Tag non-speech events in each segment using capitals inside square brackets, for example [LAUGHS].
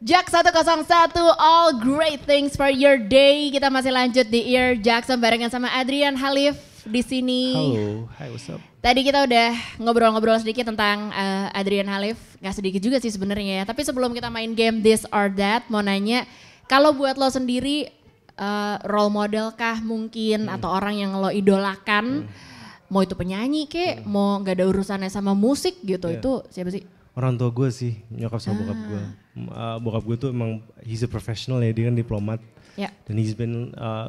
Jack 101 All Great Things for Your Day. Kita masih lanjut di Ear Jackson barengan sama Adrian Halif di sini. Halo, hi, what's up? Tadi kita udah ngobrol-ngobrol sedikit tentang uh, Adrian Halif. Gak sedikit juga sih sebenarnya ya. Tapi sebelum kita main game This or That, mau nanya kalau buat lo sendiri uh, role model kah mungkin hmm. atau orang yang lo idolakan? Hmm. Mau itu penyanyi kek, hmm. mau gak ada urusannya sama musik gitu. Yeah. Itu siapa sih? orang tua gue sih nyokap sama ah. ah. bokap gue uh, bokap gue tuh emang he's a professional ya dia kan diplomat yeah. dan he's been uh,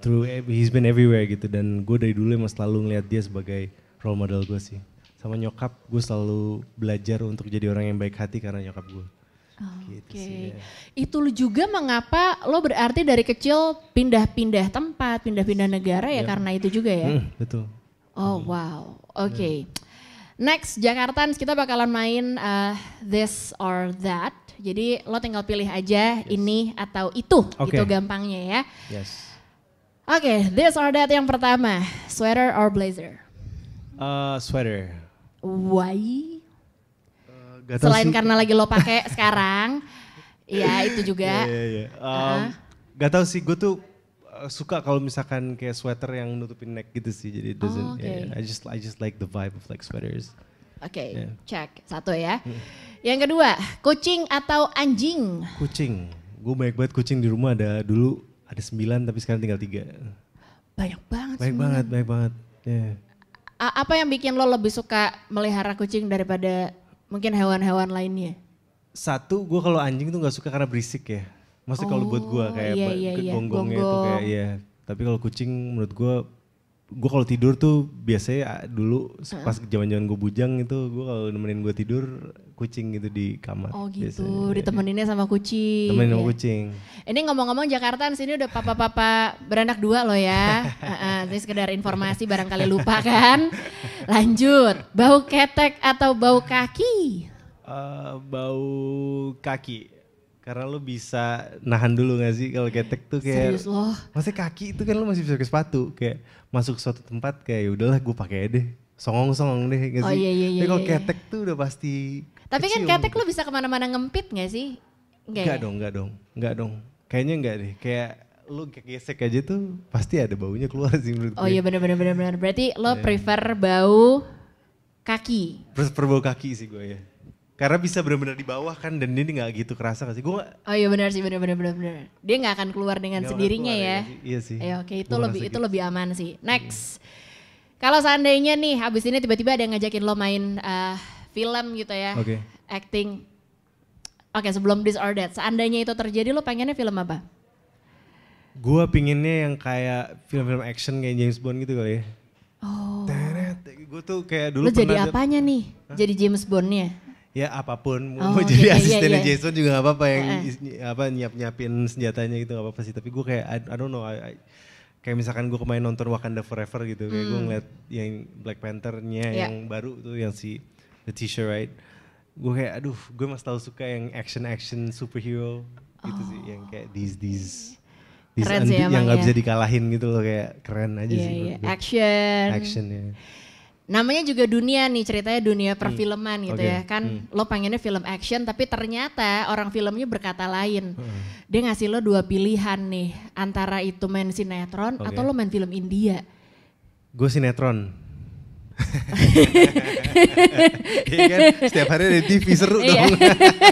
through e, he's been everywhere gitu dan gue dari dulu emang selalu ngeliat dia sebagai role model gue sih sama nyokap gue selalu belajar untuk jadi orang yang baik hati karena nyokap gue gitu Oke, okay. gitu ya. itu juga mengapa lo berarti dari kecil pindah-pindah tempat, pindah-pindah negara ya, ya karena itu juga ya. Hmm, betul. Oh wow, oke. Okay. Ya. Next, Jakarta, kita bakalan main uh, this or that. Jadi lo tinggal pilih aja yes. ini atau itu, okay. itu gampangnya ya. Yes. Oke, okay, this or that yang pertama, sweater or blazer? Uh, sweater. Why? Uh, Selain sih. karena lagi lo pakai [LAUGHS] sekarang, ya itu juga. Yeah, iya, iya, iya. yeah, yeah. Um, uh -huh. Gak tau sih, gue tuh suka kalau misalkan kayak sweater yang nutupin neck gitu sih. Jadi oh, doesn't. Oh, okay. yeah, I just I just like the vibe of like sweaters. Oke, okay, yeah. cek satu ya. Hmm. Yang kedua, kucing atau anjing? Kucing. Gue banyak banget kucing di rumah. Ada dulu ada sembilan, tapi sekarang tinggal tiga. Banyak banget. Banyak sembilan. banget, banyak banget. Yeah. apa yang bikin lo lebih suka melihara kucing daripada mungkin hewan-hewan lainnya? Satu, gue kalau anjing tuh nggak suka karena berisik ya Maksudnya oh, kalau buat gue oh, kayak iya, iya, iya. gonggongnya Gonggong. tuh kayak ya. Tapi kalau kucing menurut gue gue kalau tidur tuh biasanya ah, dulu pas zaman-zaman gue bujang itu gue kalau nemenin gue tidur kucing gitu di kamar. Oh gitu, biasanya. ditemeninnya iya, iya. sama kucing. Temenin sama iya. kucing. Ini ngomong-ngomong Jakarta sini udah papa-papa beranak dua loh ya. [LAUGHS] Ini sekedar informasi barangkali lupa kan. Lanjut, bau ketek atau bau kaki? Uh, bau kaki karena lu bisa nahan dulu gak sih kalau ketek tuh kayak Serius loh. Masih kaki itu kan lu masih bisa pakai sepatu, kayak masuk suatu tempat kayak ya udahlah gue pakai deh. Songong-songong deh gak oh, sih? Oh iya iya iya. Tapi kalau iya, iya. ketek tuh udah pasti Tapi kecium. kan ketek lu bisa kemana mana ngempit gak sih? Gak, ya? dong, gak dong, gak dong. Kayaknya gak deh, kayak lu gesek aja tuh pasti ada baunya keluar sih menurut gue. Oh iya benar benar benar benar. Berarti lo yeah. prefer bau kaki. Prefer bau kaki sih gue ya. Karena bisa benar-benar di bawah kan dan ini nggak gitu kerasa gak sih? gue Oh iya benar sih benar-benar benar. benar Dia nggak akan keluar dengan gak sendirinya keluar, ya. Iya sih. Ayo, iya iya, oke itu Gua lebih itu gitu. lebih aman sih. Iya. Next. Kalau seandainya nih habis ini tiba-tiba ada yang ngajakin lo main uh, film gitu ya. Oke. Okay. Acting. Oke, okay, sebelum this seandainya itu terjadi lo pengennya film apa? Gua pinginnya yang kayak film-film action kayak James Bond gitu kali ya. Oh. Gue tuh kayak dulu Lo jadi apanya nih? Hah? Jadi James Bondnya? ya apapun oh, mau jadi iya, asistennya iya, iya. Jason juga gak apa-apa yang eh. eh. apa nyiap-nyiapin senjatanya gitu gak apa-apa sih tapi gue kayak I, I don't know I, I, kayak misalkan gue kemarin nonton Wakanda Forever gitu kayak gue hmm. ngeliat yang Black Panther-nya yeah. yang baru tuh yang si The T-shirt right gue kayak aduh gue masih tahu suka yang action-action superhero oh. gitu sih yang kayak oh. these these these keren sih, yang nggak ya. bisa dikalahin gitu loh kayak keren aja yeah, sih yeah. action action ya namanya juga dunia nih ceritanya dunia hmm. perfilman hmm. gitu okay. ya kan hmm. lo pengennya film action tapi ternyata orang filmnya berkata lain hmm. dia ngasih lo dua pilihan nih antara itu main sinetron okay. atau lo main film India gue sinetron [LAUGHS] Iya kan? setiap hari ada TV seru iya. dong. [LAUGHS]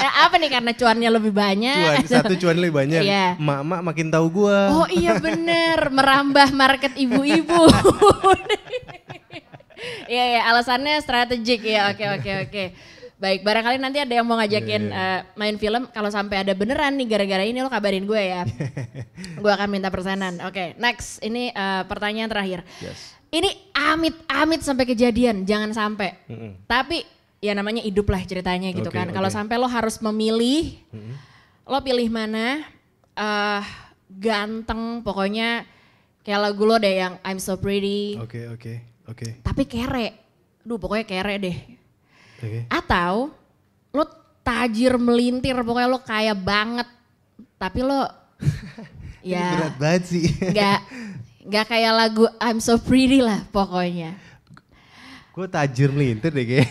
Eh, apa nih karena cuannya lebih banyak. satu cuan lebih banyak. Iya. Mak-mak makin tahu gue Oh iya bener merambah market ibu-ibu. [LAUGHS] Iya iya alasannya strategik ya. Oke oke oke. Baik, barangkali nanti ada yang mau ngajakin yeah, yeah. Uh, main film kalau sampai ada beneran nih gara-gara ini lo kabarin gue ya. [LAUGHS] gue akan minta persenan. Oke, okay, next ini uh, pertanyaan terakhir. Yes. Ini amit-amit sampai kejadian, jangan sampai. Mm -hmm. Tapi ya namanya hidup lah ceritanya gitu okay, kan. Okay. Kalau sampai lo harus memilih, mm -hmm. lo pilih mana? Uh, ganteng, pokoknya Kayak lagu lo deh yang I'm so pretty. Oke, okay, oke, okay, oke. Okay. Tapi kere. Duh pokoknya kere deh. Okay. Atau lo tajir melintir pokoknya lo kaya banget. Tapi lo [LAUGHS] ya berat banget sih. Gak, gak kayak lagu I'm so pretty lah pokoknya. Gue tajir melintir deh kayak.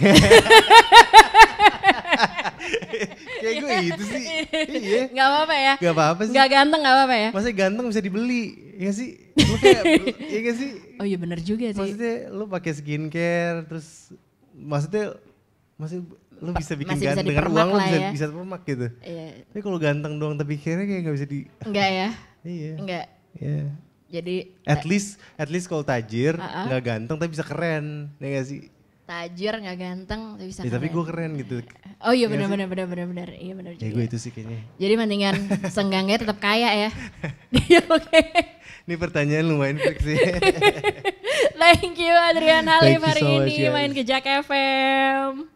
[LAUGHS] kayak gue itu sih. Iya. iya. Gak apa-apa ya. Gak apa-apa sih. Gak ganteng gak apa-apa ya. Maksudnya ganteng bisa dibeli. Iya sih, lu kayak, [LAUGHS] iya gak sih? Oh iya bener juga sih. Maksudnya lu pakai skincare, terus maksudnya masih lu bisa bikin masih ganteng bisa dengan uang lu bisa, ya. bisa permak gitu. Iya. Tapi kalau ganteng doang tapi kayaknya kayak gak bisa di... Enggak ya? [LAUGHS] iya. Enggak. Iya. Yeah. Jadi... At least, at least kalau tajir uh -uh. gak ganteng tapi bisa keren, ya gak sih? tajir nggak ganteng tapi bisa ya, keren. tapi gue keren gitu oh iya benar benar benar benar benar iya benar iya, ya, juga ya gue itu sih kayaknya jadi mendingan [LAUGHS] senggangnya tetap kaya ya Iya oke ini pertanyaan lumayan fix sih. [LAUGHS] Thank you Adrian Halim Thank hari so ini much, main ke Jack FM.